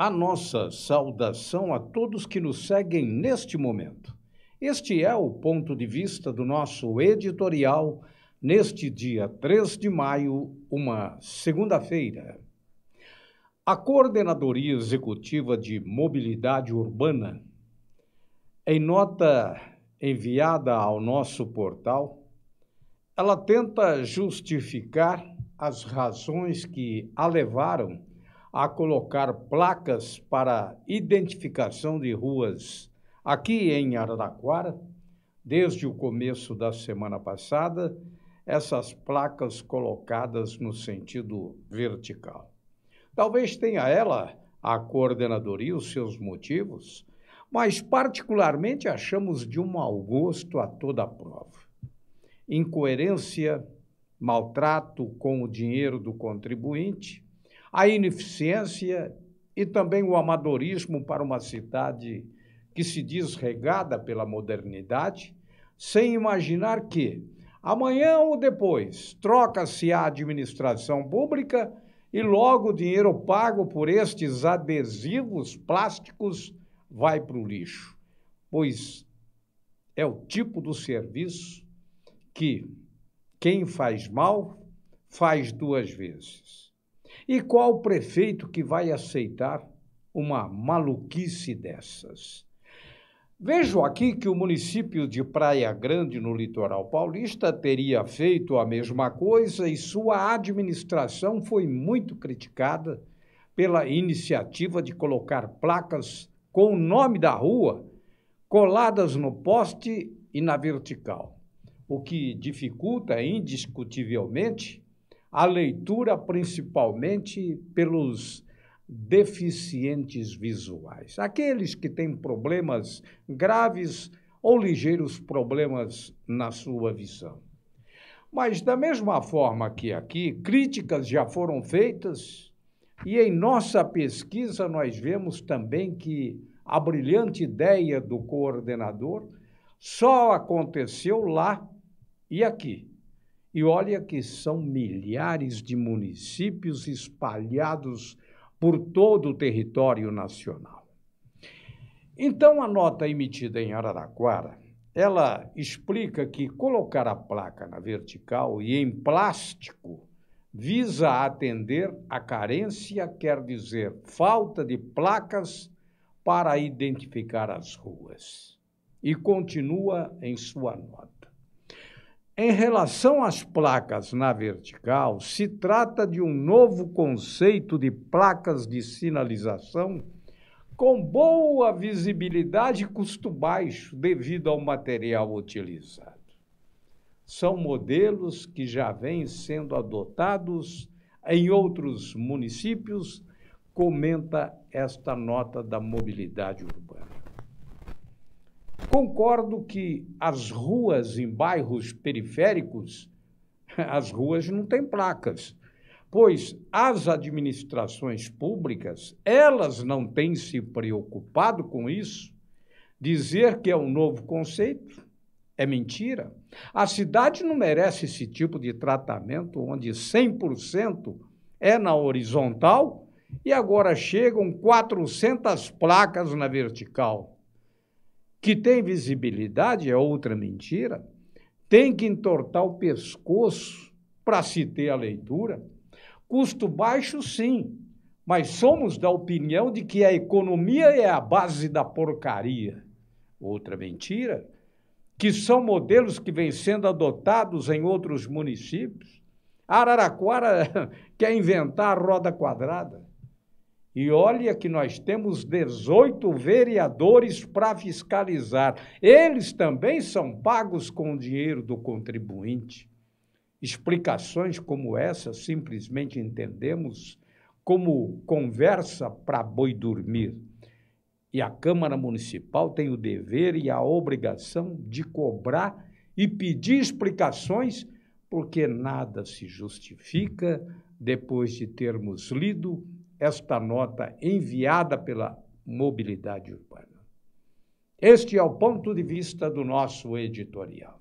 A nossa saudação a todos que nos seguem neste momento. Este é o ponto de vista do nosso editorial neste dia 3 de maio, uma segunda-feira. A Coordenadoria Executiva de Mobilidade Urbana, em nota enviada ao nosso portal, ela tenta justificar as razões que a levaram a colocar placas para identificação de ruas aqui em Araraquara. Desde o começo da semana passada, essas placas colocadas no sentido vertical. Talvez tenha ela, a coordenadoria, os seus motivos, mas particularmente achamos de um mau gosto a toda a prova. Incoerência, maltrato com o dinheiro do contribuinte, a ineficiência e também o amadorismo para uma cidade que se diz regada pela modernidade, sem imaginar que amanhã ou depois troca-se a administração pública e logo o dinheiro pago por estes adesivos plásticos vai para o lixo, pois é o tipo do serviço que quem faz mal faz duas vezes. E qual prefeito que vai aceitar uma maluquice dessas? Vejo aqui que o município de Praia Grande, no litoral paulista, teria feito a mesma coisa e sua administração foi muito criticada pela iniciativa de colocar placas com o nome da rua coladas no poste e na vertical, o que dificulta indiscutivelmente a leitura principalmente pelos deficientes visuais, aqueles que têm problemas graves ou ligeiros problemas na sua visão. Mas, da mesma forma que aqui, críticas já foram feitas, e em nossa pesquisa nós vemos também que a brilhante ideia do coordenador só aconteceu lá e aqui. E olha que são milhares de municípios espalhados por todo o território nacional. Então, a nota emitida em Araraquara, ela explica que colocar a placa na vertical e em plástico visa atender a carência, quer dizer, falta de placas para identificar as ruas. E continua em sua nota. Em relação às placas na vertical, se trata de um novo conceito de placas de sinalização com boa visibilidade e custo baixo devido ao material utilizado. São modelos que já vêm sendo adotados em outros municípios, comenta esta nota da mobilidade urbana. Concordo que as ruas em bairros periféricos, as ruas não têm placas, pois as administrações públicas, elas não têm se preocupado com isso. Dizer que é um novo conceito é mentira. A cidade não merece esse tipo de tratamento onde 100% é na horizontal e agora chegam 400 placas na vertical que tem visibilidade é outra mentira, tem que entortar o pescoço para se ter a leitura. Custo baixo, sim, mas somos da opinião de que a economia é a base da porcaria. Outra mentira, que são modelos que vêm sendo adotados em outros municípios. Araraquara quer inventar a roda quadrada. E olha que nós temos 18 vereadores para fiscalizar. Eles também são pagos com o dinheiro do contribuinte. Explicações como essa simplesmente entendemos como conversa para boi dormir. E a Câmara Municipal tem o dever e a obrigação de cobrar e pedir explicações, porque nada se justifica depois de termos lido esta nota enviada pela mobilidade urbana. Este é o ponto de vista do nosso editorial.